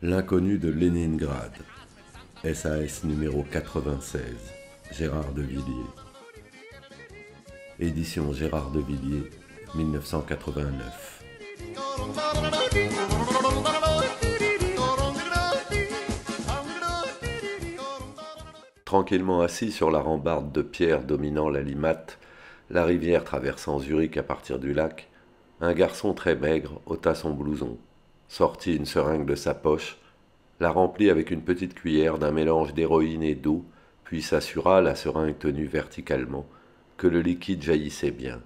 L'inconnu de Leningrad, SAS numéro 96, Gérard de Villiers. Édition Gérard de Villiers, 1989. Tranquillement assis sur la rambarde de pierre dominant la limate, la rivière traversant Zurich à partir du lac, un garçon très maigre ôta son blouson sortit une seringue de sa poche, la remplit avec une petite cuillère d'un mélange d'héroïne et d'eau, puis s'assura, la seringue tenue verticalement, que le liquide jaillissait bien.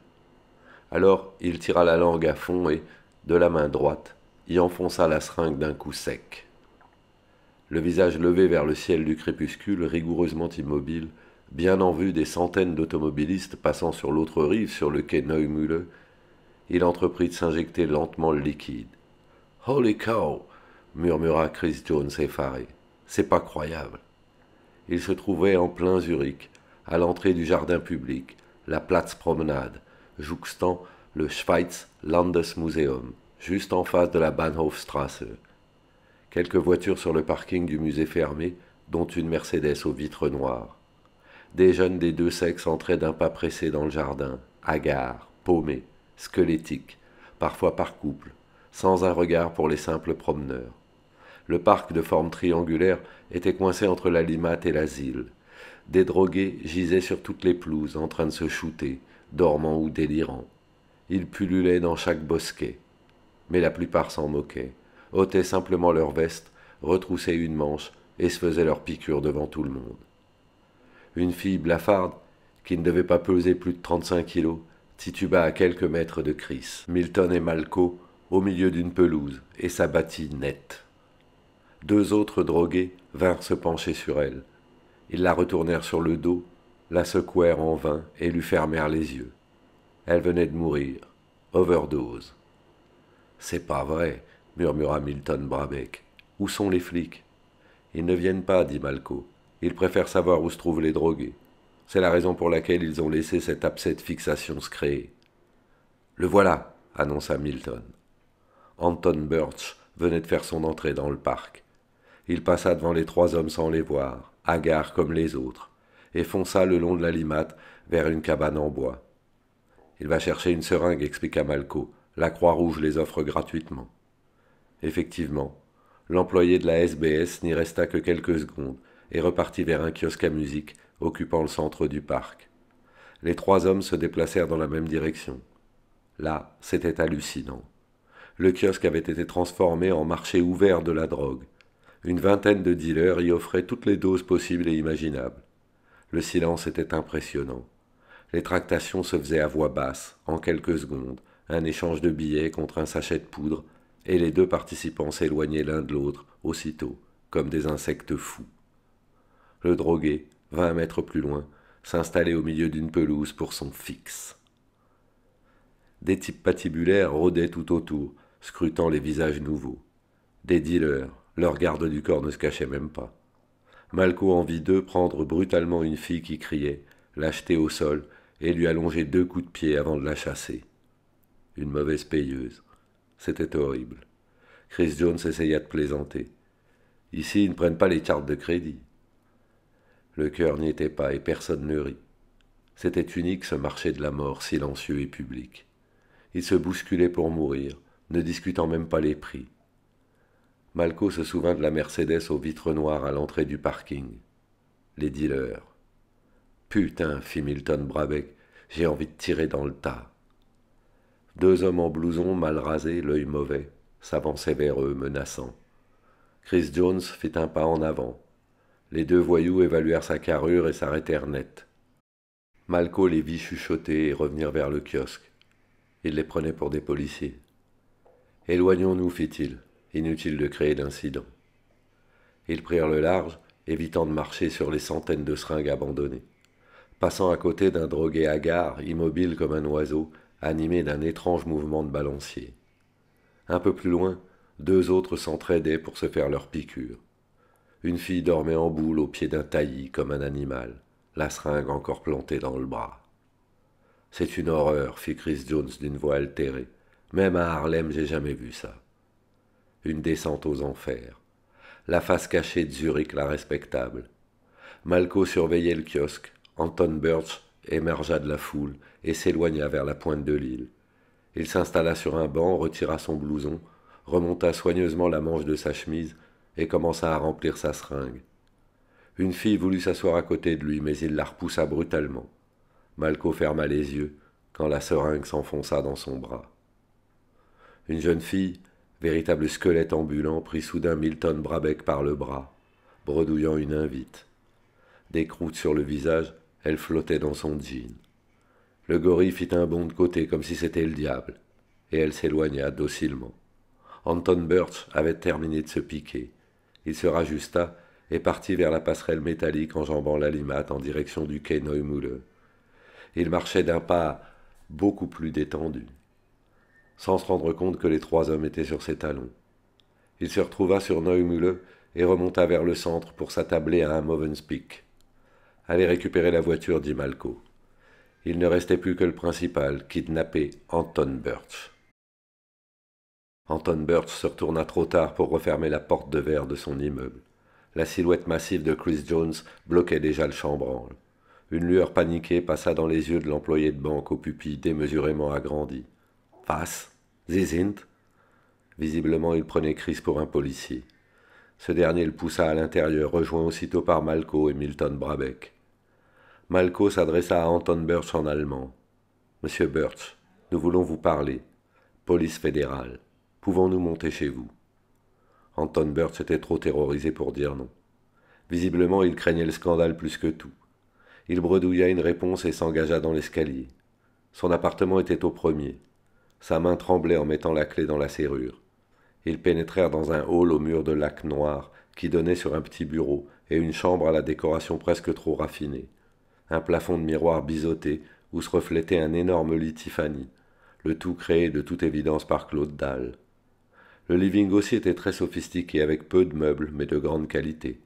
Alors il tira la langue à fond et, de la main droite, y enfonça la seringue d'un coup sec. Le visage levé vers le ciel du crépuscule, rigoureusement immobile, bien en vue des centaines d'automobilistes passant sur l'autre rive, sur le quai Neumuhle, il entreprit de s'injecter lentement le liquide. Holy cow murmura Chris Jones effaré. C'est pas croyable. Il se trouvait en plein Zurich, à l'entrée du jardin public, la Platz Promenade, jouxtant le Schweiz Landesmuseum, juste en face de la Bahnhofstrasse. Quelques voitures sur le parking du musée fermé, dont une Mercedes aux vitres noires. Des jeunes des deux sexes entraient d'un pas pressé dans le jardin, hagards, paumés, squelettiques, parfois par couple, sans un regard pour les simples promeneurs. Le parc de forme triangulaire était coincé entre la limate et l'asile. Des drogués gisaient sur toutes les pelouses, en train de se shooter, dormant ou délirant. Ils pullulaient dans chaque bosquet. Mais la plupart s'en moquaient, ôtaient simplement leur veste, retroussaient une manche et se faisaient leur piqûre devant tout le monde. Une fille blafarde, qui ne devait pas peser plus de 35 kilos, tituba à quelques mètres de Chris. Milton et Malco au milieu d'une pelouse et s'abattit net. Deux autres drogués vinrent se pencher sur elle. Ils la retournèrent sur le dos, la secouèrent en vain et lui fermèrent les yeux. Elle venait de mourir. Overdose. C'est pas vrai, murmura Milton Brabeck. Où sont les flics Ils ne viennent pas, dit Malco. Ils préfèrent savoir où se trouvent les drogués. C'est la raison pour laquelle ils ont laissé cette abcès fixation se créer. Le voilà, annonça Milton. Anton Birch venait de faire son entrée dans le parc. Il passa devant les trois hommes sans les voir, hagard comme les autres, et fonça le long de la limate vers une cabane en bois. Il va chercher une seringue, expliqua Malco. La Croix-Rouge les offre gratuitement. Effectivement, l'employé de la SBS n'y resta que quelques secondes et repartit vers un kiosque à musique occupant le centre du parc. Les trois hommes se déplacèrent dans la même direction. Là, c'était hallucinant. Le kiosque avait été transformé en marché ouvert de la drogue. Une vingtaine de dealers y offraient toutes les doses possibles et imaginables. Le silence était impressionnant. Les tractations se faisaient à voix basse, en quelques secondes, un échange de billets contre un sachet de poudre, et les deux participants s'éloignaient l'un de l'autre, aussitôt, comme des insectes fous. Le drogué, vingt mètres plus loin, s'installait au milieu d'une pelouse pour son fixe. Des types patibulaires rôdaient tout autour, scrutant les visages nouveaux. Des dealers, leurs gardes du corps ne se cachaient même pas. Malco en vit deux prendre brutalement une fille qui criait, l'acheter au sol et lui allonger deux coups de pied avant de la chasser. Une mauvaise payeuse. C'était horrible. Chris Jones essaya de plaisanter. Ici, ils ne prennent pas les cartes de crédit. Le cœur n'y était pas et personne ne rit. C'était unique ce marché de la mort silencieux et public. Ils se bousculaient pour mourir, ne discutant même pas les prix. Malco se souvint de la Mercedes aux vitres noires à l'entrée du parking. Les dealers. Putain, fit Milton Brabec, j'ai envie de tirer dans le tas. Deux hommes en blouson mal rasés, l'œil mauvais, s'avançaient vers eux, menaçants. Chris Jones fit un pas en avant. Les deux voyous évaluèrent sa carrure et s'arrêtèrent net. Malco les vit chuchoter et revenir vers le kiosque. Il les prenait pour des policiers. Éloignons-nous, fit-il, inutile de créer d'incidents. Ils prirent le large, évitant de marcher sur les centaines de seringues abandonnées. Passant à côté d'un drogué hagard, immobile comme un oiseau, animé d'un étrange mouvement de balancier. Un peu plus loin, deux autres s'entraidaient pour se faire leur piqûre. Une fille dormait en boule au pied d'un taillis comme un animal, la seringue encore plantée dans le bras. C'est une horreur, fit Chris Jones d'une voix altérée. Même à Harlem, j'ai jamais vu ça. Une descente aux enfers. La face cachée de Zurich, la respectable. Malco surveillait le kiosque. Anton Birch émergea de la foule et s'éloigna vers la pointe de l'île. Il s'installa sur un banc, retira son blouson, remonta soigneusement la manche de sa chemise et commença à remplir sa seringue. Une fille voulut s'asseoir à côté de lui, mais il la repoussa brutalement. Malco ferma les yeux quand la seringue s'enfonça dans son bras. Une jeune fille, véritable squelette ambulant, prit soudain Milton Brabeck par le bras, bredouillant une invite. Des croûtes sur le visage, elle flottait dans son jean. Le gorille fit un bond de côté comme si c'était le diable, et elle s'éloigna docilement. Anton Birch avait terminé de se piquer. Il se rajusta et partit vers la passerelle métallique en jambant la limate en direction du quai Neumüller. Il marchait d'un pas beaucoup plus détendu sans se rendre compte que les trois hommes étaient sur ses talons. Il se retrouva sur Neumüller et remonta vers le centre pour s'attabler à un Peak. Allez récupérer la voiture, dit Malco. Il ne restait plus que le principal, kidnappé Anton Birch. Anton Birch se retourna trop tard pour refermer la porte de verre de son immeuble. La silhouette massive de Chris Jones bloquait déjà le chambranle. Une lueur paniquée passa dans les yeux de l'employé de banque aux pupilles démesurément agrandies. Was? Sie sind? Visiblement, il prenait Chris pour un policier. Ce dernier le poussa à l'intérieur, rejoint aussitôt par Malco et Milton Brabeck. Malco s'adressa à Anton Birch en allemand. Monsieur Birch, nous voulons vous parler. Police fédérale. Pouvons-nous monter chez vous Anton Birch était trop terrorisé pour dire non. Visiblement, il craignait le scandale plus que tout. Il bredouilla une réponse et s'engagea dans l'escalier. Son appartement était au premier. Sa main tremblait en mettant la clé dans la serrure. Ils pénétrèrent dans un hall au mur de laque noir, qui donnait sur un petit bureau et une chambre à la décoration presque trop raffinée. Un plafond de miroir biseauté où se reflétait un énorme lit Tiffany, le tout créé de toute évidence par Claude Dalle. Le living aussi était très sophistiqué avec peu de meubles mais de grande qualité.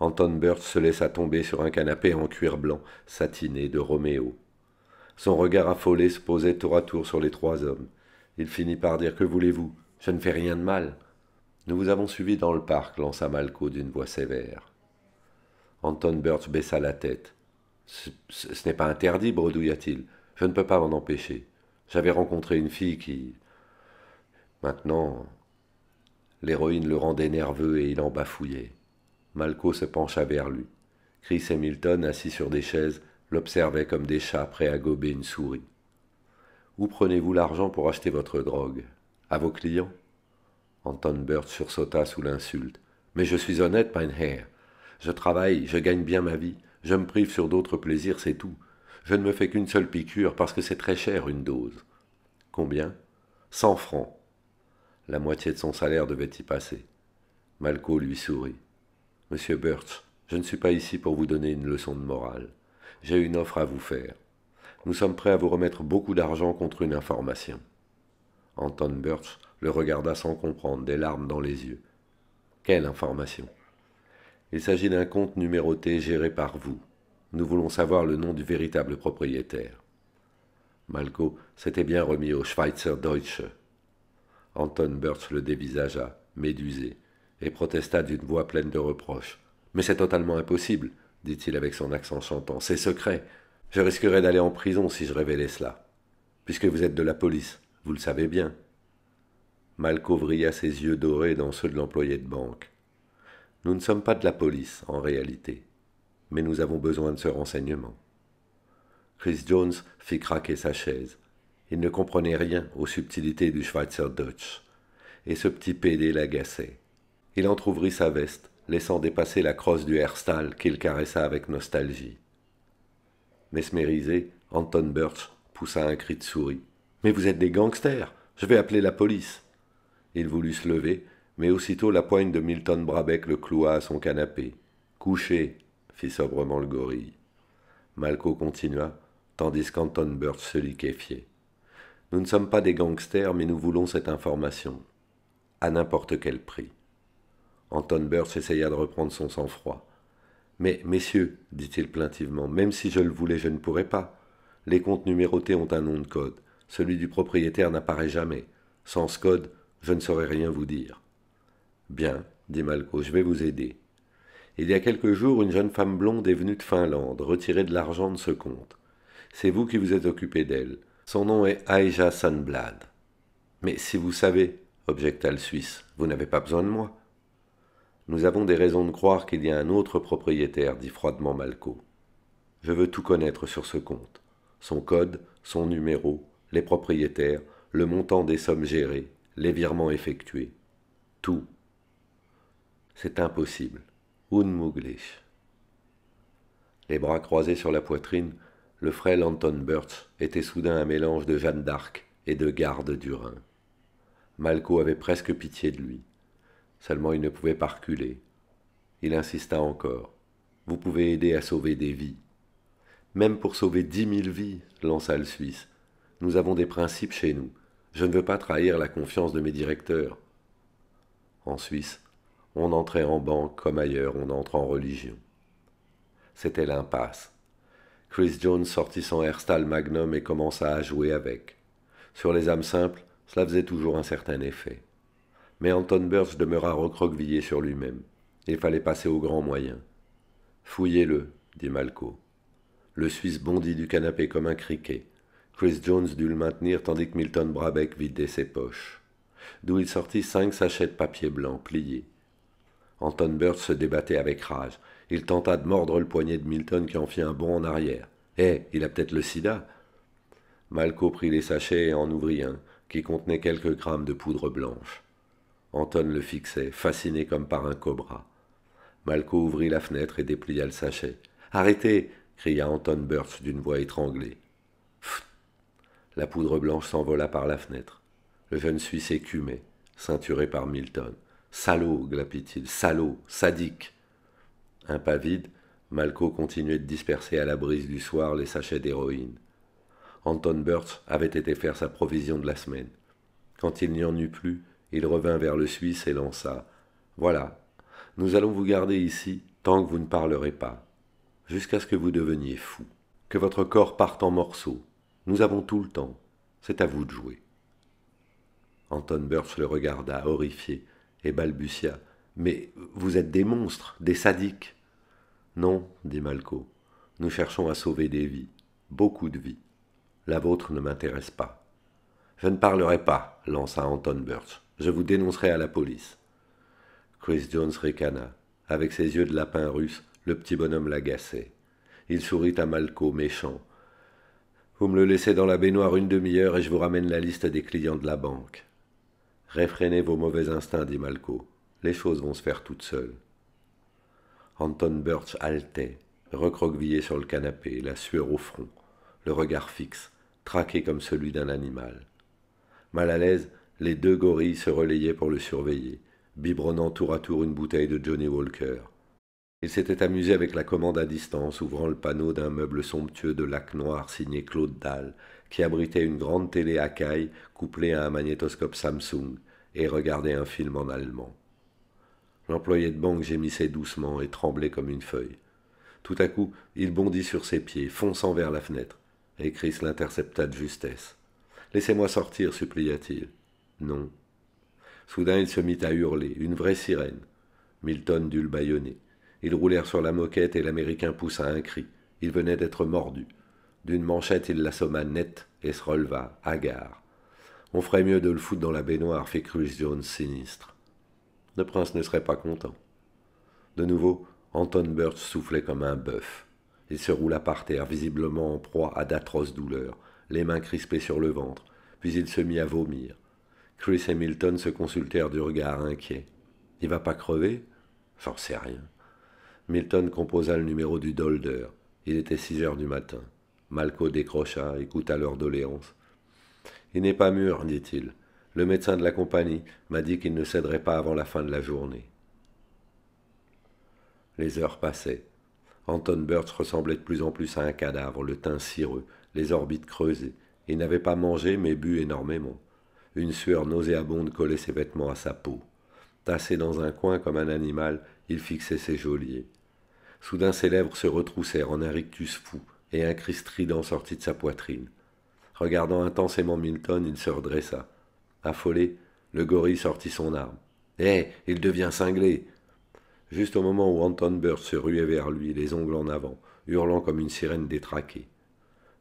Anton Burt se laissa tomber sur un canapé en cuir blanc, satiné de Roméo. Son regard affolé se posait tour à tour sur les trois hommes. Il finit par dire Que voulez-vous Je ne fais rien de mal. Nous vous avons suivi dans le parc, lança Malco d'une voix sévère. Anton Birch baissa la tête. Ce, n'est pas interdit, bredouilla-t-il. Je ne peux pas m'en empêcher. J'avais rencontré une fille qui. Maintenant. L'héroïne le rendait nerveux et il en bafouillait. Malco se pencha vers lui. Chris Hamilton, assis sur des chaises, l'observait comme des chats prêts à gober une souris. Où prenez-vous l'argent pour acheter votre drogue À vos clients Anton Birch sursauta sous l'insulte. Mais je suis honnête, Herr. Je travaille, je gagne bien ma vie, je me prive sur d'autres plaisirs, c'est tout. Je ne me fais qu'une seule piqûre parce que c'est très cher une dose. Combien Cent francs. La moitié de son salaire devait y passer. Malco lui sourit. Monsieur Birch, je ne suis pas ici pour vous donner une leçon de morale j'ai une offre à vous faire. Nous sommes prêts à vous remettre beaucoup d'argent contre une information. Anton Birch le regarda sans comprendre, des larmes dans les yeux. Quelle information Il s'agit d'un compte numéroté géré par vous. Nous voulons savoir le nom du véritable propriétaire. Malco s'était bien remis au Schweizer Deutsche. Anton Birch le dévisagea, médusé, et protesta d'une voix pleine de reproches. Mais c'est totalement impossible dit-il avec son accent chantant, c'est secret. Je risquerais d'aller en prison si je révélais cela. Puisque vous êtes de la police, vous le savez bien. Malco vrilla ses yeux dorés dans ceux de l'employé de banque. Nous ne sommes pas de la police, en réalité, mais nous avons besoin de ce renseignement. Chris Jones fit craquer sa chaise. Il ne comprenait rien aux subtilités du Schweizerdeutsch. et ce petit PD l'agaçait. Il entr'ouvrit sa veste laissant dépasser la crosse du Herstal qu'il caressa avec nostalgie. Mesmérisé, Anton Birch poussa un cri de souris. Mais vous êtes des gangsters Je vais appeler la police Il voulut se lever, mais aussitôt la poigne de Milton Brabeck le cloua à son canapé. Couché fit sobrement le gorille. Malco continua, tandis qu'Anton Birch se liquéfiait. Nous ne sommes pas des gangsters, mais nous voulons cette information. À n'importe quel prix. Anton Burse essaya de reprendre son sang-froid. Mais, messieurs, dit-il plaintivement, même si je le voulais, je ne pourrais pas. Les comptes numérotés ont un nom de code. Celui du propriétaire n'apparaît jamais. Sans ce code, je ne saurais rien vous dire. Bien, dit Malco, je vais vous aider. Il y a quelques jours, une jeune femme blonde est venue de Finlande, retirer de l'argent de ce compte. C'est vous qui vous êtes occupé d'elle. Son nom est Aija Sanblad. Mais si vous savez, objecta le Suisse, vous n'avez pas besoin de moi. Nous avons des raisons de croire qu'il y a un autre propriétaire, dit froidement Malco. Je veux tout connaître sur ce compte. Son code, son numéro, les propriétaires, le montant des sommes gérées, les virements effectués. Tout. C'est impossible. Un Unmöglich. Les bras croisés sur la poitrine, le frêle Anton Birch était soudain un mélange de Jeanne d'Arc et de garde du Rhin. Malco avait presque pitié de lui. Seulement il ne pouvait pas reculer. Il insista encore. Vous pouvez aider à sauver des vies. Même pour sauver dix mille vies, lança le Suisse. Nous avons des principes chez nous. Je ne veux pas trahir la confiance de mes directeurs. En Suisse, on entrait en banque comme ailleurs on entre en religion. C'était l'impasse. Chris Jones sortit son Herstal Magnum et commença à jouer avec. Sur les âmes simples, cela faisait toujours un certain effet mais Anton Burns demeura recroquevillé sur lui-même. Il fallait passer au grand moyen. Fouillez-le, dit Malco. Le Suisse bondit du canapé comme un criquet. Chris Jones dut le maintenir tandis que Milton Brabeck vidait ses poches. D'où il sortit cinq sachets de papier blanc pliés. Anton Burns se débattait avec rage. Il tenta de mordre le poignet de Milton qui en fit un bond en arrière. Eh, il a peut-être le sida. Malco prit les sachets et en ouvrit un, qui contenait quelques grammes de poudre blanche. Anton le fixait, fasciné comme par un cobra. Malco ouvrit la fenêtre et déplia le sachet. Arrêtez cria Anton Burts d'une voix étranglée. Pfft. La poudre blanche s'envola par la fenêtre. Le jeune Suisse écumait, ceinturé par Milton. Salaud glapit-il, salaud, sadique Un pas vide, Malco continuait de disperser à la brise du soir les sachets d'héroïne. Anton Burts avait été faire sa provision de la semaine. Quand il n'y en eut plus, il revint vers le Suisse et lança Voilà, nous allons vous garder ici tant que vous ne parlerez pas, jusqu'à ce que vous deveniez fou, que votre corps parte en morceaux. Nous avons tout le temps, c'est à vous de jouer. Anton Birch le regarda, horrifié, et balbutia Mais vous êtes des monstres, des sadiques Non, dit Malco, nous cherchons à sauver des vies, beaucoup de vies. La vôtre ne m'intéresse pas. Je ne parlerai pas, lança Anton Birch. Je vous dénoncerai à la police. Chris Jones ricana. Avec ses yeux de lapin russe, le petit bonhomme l'agaçait. Il sourit à Malco, méchant. Vous me le laissez dans la baignoire une demi-heure et je vous ramène la liste des clients de la banque. Réfrénez vos mauvais instincts, dit Malco. Les choses vont se faire toutes seules. Anton Birch haletait, recroquevillé sur le canapé, la sueur au front, le regard fixe, traqué comme celui d'un animal. Mal à l'aise, les deux gorilles se relayaient pour le surveiller, biberonnant tour à tour une bouteille de Johnny Walker. Il s'était amusé avec la commande à distance, ouvrant le panneau d'un meuble somptueux de lac noir signé Claude Dahl, qui abritait une grande télé à caille couplée à un magnétoscope Samsung, et regardait un film en allemand. L'employé de banque gémissait doucement et tremblait comme une feuille. Tout à coup, il bondit sur ses pieds, fonçant vers la fenêtre, et Chris l'intercepta de justesse. Laissez-moi sortir, supplia-t-il. Non. Soudain, il se mit à hurler, une vraie sirène. Milton dut le bâillonner. Ils roulèrent sur la moquette et l'Américain poussa un cri. Il venait d'être mordu. D'une manchette, il l'assomma net et se releva, hagard. On ferait mieux de le foutre dans la baignoire, fit Cruz sinistre. Le prince ne serait pas content. De nouveau, Anton Birch soufflait comme un bœuf. Il se roula par terre, visiblement en proie à d'atroces douleurs, les mains crispées sur le ventre, puis il se mit à vomir. Chris et Milton se consultèrent du regard inquiet. Il va pas crever J'en sais rien. Milton composa le numéro du Dolder. Il était six heures du matin. Malco décrocha, écouta leur doléance. Il n'est pas mûr, dit-il. Le médecin de la compagnie m'a dit qu'il ne céderait pas avant la fin de la journée. Les heures passaient. Anton Birch ressemblait de plus en plus à un cadavre, le teint cireux, les orbites creusées. Il n'avait pas mangé, mais bu énormément. Une sueur nauséabonde collait ses vêtements à sa peau. Tassé dans un coin comme un animal, il fixait ses geôliers. Soudain ses lèvres se retroussèrent en un rictus fou, et un cri strident sortit de sa poitrine. Regardant intensément Milton, il se redressa. Affolé, le gorille sortit son arme. Hé, eh, il devient cinglé Juste au moment où Anton Burr se ruait vers lui, les ongles en avant, hurlant comme une sirène détraquée.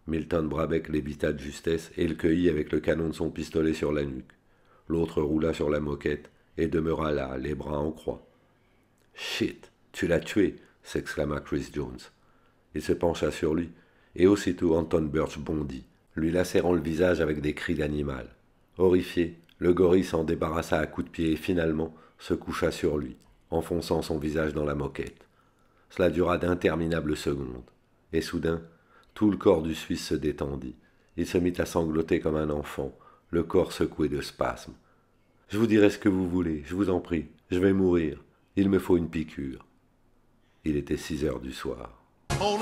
Milton Brabeck l'ébita de justesse et le cueillit avec le canon de son pistolet sur la nuque. L'autre roula sur la moquette et demeura là, les bras en croix. Shit, tu l'as tué s'exclama Chris Jones. Il se pencha sur lui, et aussitôt Anton Birch bondit, lui lacérant le visage avec des cris d'animal. Horrifié, le gorille s'en débarrassa à coups de pied et finalement se coucha sur lui, enfonçant son visage dans la moquette. Cela dura d'interminables secondes, et soudain, tout le corps du Suisse se détendit. Il se mit à sangloter comme un enfant, le corps secoué de spasmes. Je vous dirai ce que vous voulez, je vous en prie, je vais mourir, il me faut une piqûre. Il était six heures du soir. Oh,